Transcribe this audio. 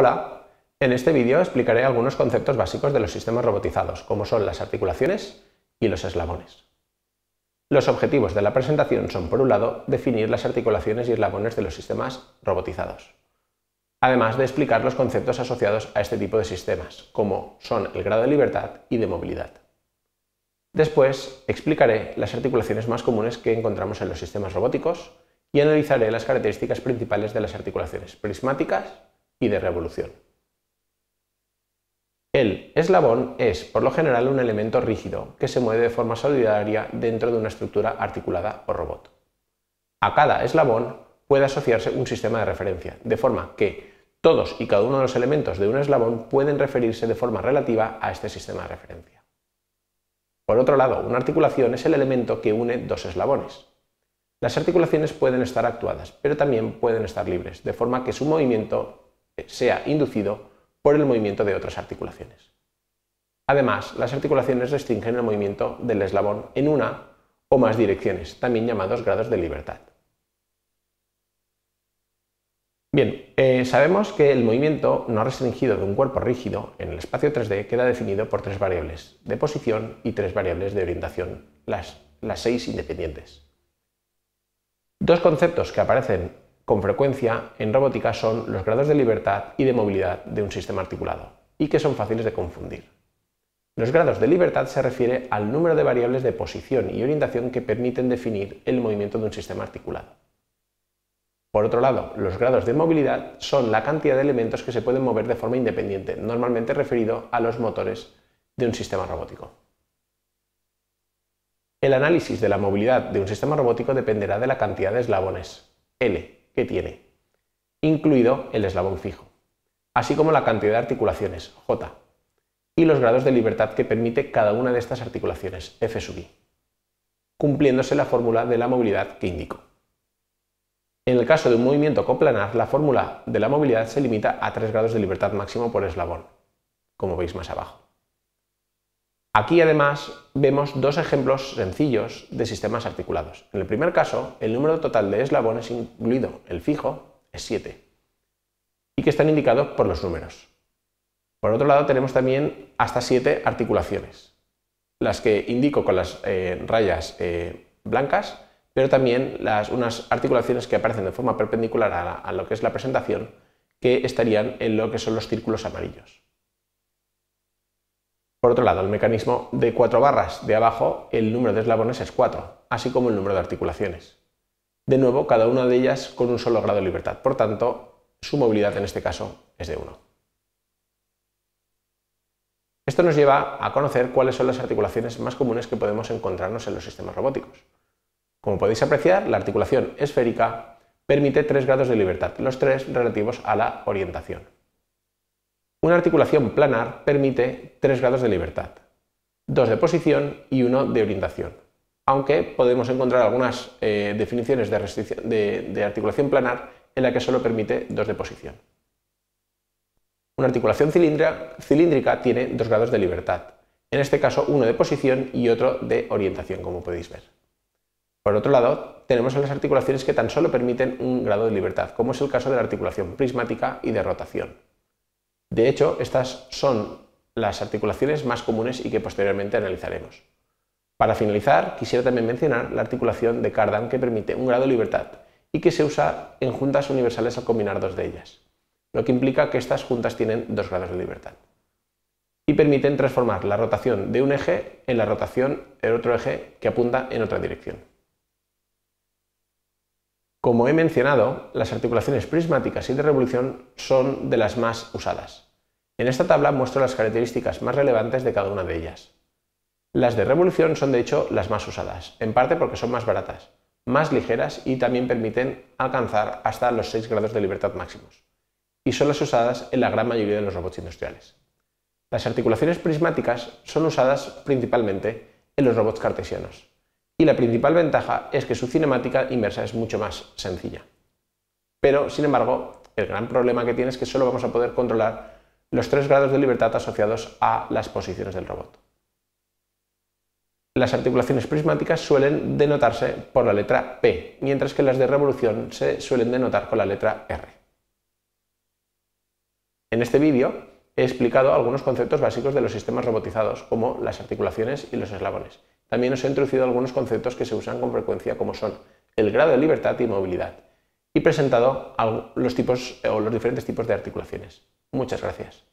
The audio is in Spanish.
Hola, en este vídeo explicaré algunos conceptos básicos de los sistemas robotizados, como son las articulaciones y los eslabones. Los objetivos de la presentación son, por un lado, definir las articulaciones y eslabones de los sistemas robotizados, además de explicar los conceptos asociados a este tipo de sistemas, como son el grado de libertad y de movilidad. Después explicaré las articulaciones más comunes que encontramos en los sistemas robóticos y analizaré las características principales de las articulaciones prismáticas y de revolución. El eslabón es, por lo general, un elemento rígido que se mueve de forma solidaria dentro de una estructura articulada o robot. A cada eslabón puede asociarse un sistema de referencia, de forma que todos y cada uno de los elementos de un eslabón pueden referirse de forma relativa a este sistema de referencia. Por otro lado, una articulación es el elemento que une dos eslabones. Las articulaciones pueden estar actuadas, pero también pueden estar libres, de forma que su movimiento sea inducido por el movimiento de otras articulaciones. Además, las articulaciones restringen el movimiento del eslabón en una o más direcciones, también llamados grados de libertad. Bien, eh, sabemos que el movimiento no restringido de un cuerpo rígido en el espacio 3D queda definido por tres variables de posición y tres variables de orientación, las, las seis independientes. Dos conceptos que aparecen con frecuencia en robótica son los grados de libertad y de movilidad de un sistema articulado, y que son fáciles de confundir. Los grados de libertad se refiere al número de variables de posición y orientación que permiten definir el movimiento de un sistema articulado. Por otro lado, los grados de movilidad son la cantidad de elementos que se pueden mover de forma independiente, normalmente referido a los motores de un sistema robótico. El análisis de la movilidad de un sistema robótico dependerá de la cantidad de eslabones, L, tiene, incluido el eslabón fijo, así como la cantidad de articulaciones, J, y los grados de libertad que permite cada una de estas articulaciones, F sub i, cumpliéndose la fórmula de la movilidad que indico. En el caso de un movimiento coplanar, la fórmula de la movilidad se limita a 3 grados de libertad máximo por eslabón, como veis más abajo. Aquí además vemos dos ejemplos sencillos de sistemas articulados. En el primer caso, el número total de eslabones incluido el fijo es 7 y que están indicados por los números. Por otro lado, tenemos también hasta siete articulaciones, las que indico con las eh, rayas eh, blancas, pero también las, unas articulaciones que aparecen de forma perpendicular a lo que es la presentación, que estarían en lo que son los círculos amarillos. Por otro lado, el mecanismo de cuatro barras de abajo, el número de eslabones es 4, así como el número de articulaciones. De nuevo, cada una de ellas con un solo grado de libertad, por tanto, su movilidad en este caso es de 1. Esto nos lleva a conocer cuáles son las articulaciones más comunes que podemos encontrarnos en los sistemas robóticos. Como podéis apreciar, la articulación esférica permite tres grados de libertad, los tres relativos a la orientación. Una articulación planar permite tres grados de libertad, dos de posición y uno de orientación, aunque podemos encontrar algunas eh, definiciones de, articulación planar en la que solo permite dos de posición. Una articulación cilíndrica tiene dos grados de libertad, en este caso uno de posición y otro de orientación, como podéis ver. Por otro lado, tenemos las articulaciones que tan solo permiten un grado de libertad, como es el caso de la articulación prismática y de rotación. De hecho, estas son las articulaciones más comunes y que posteriormente analizaremos. Para finalizar, quisiera también mencionar la articulación de Cardan que permite un grado de libertad y que se usa en juntas universales al combinar dos de ellas, lo que implica que estas juntas tienen dos grados de libertad. Y permiten transformar la rotación de un eje en la rotación del otro eje que apunta en otra dirección. Como he mencionado, las articulaciones prismáticas y de revolución son de las más usadas en esta tabla muestro las características más relevantes de cada una de ellas. Las de revolución son de hecho las más usadas, en parte porque son más baratas, más ligeras y también permiten alcanzar hasta los 6 grados de libertad máximos, y son las usadas en la gran mayoría de los robots industriales. Las articulaciones prismáticas son usadas principalmente en los robots cartesianos, y la principal ventaja es que su cinemática inversa es mucho más sencilla. Pero, sin embargo, el gran problema que tiene es que solo vamos a poder controlar los tres grados de libertad asociados a las posiciones del robot. Las articulaciones prismáticas suelen denotarse por la letra P, mientras que las de revolución se suelen denotar con la letra R. En este vídeo he explicado algunos conceptos básicos de los sistemas robotizados, como las articulaciones y los eslabones. También os he introducido algunos conceptos que se usan con frecuencia, como son el grado de libertad y movilidad, y presentado los eh, los diferentes tipos de articulaciones. Muchas gracias.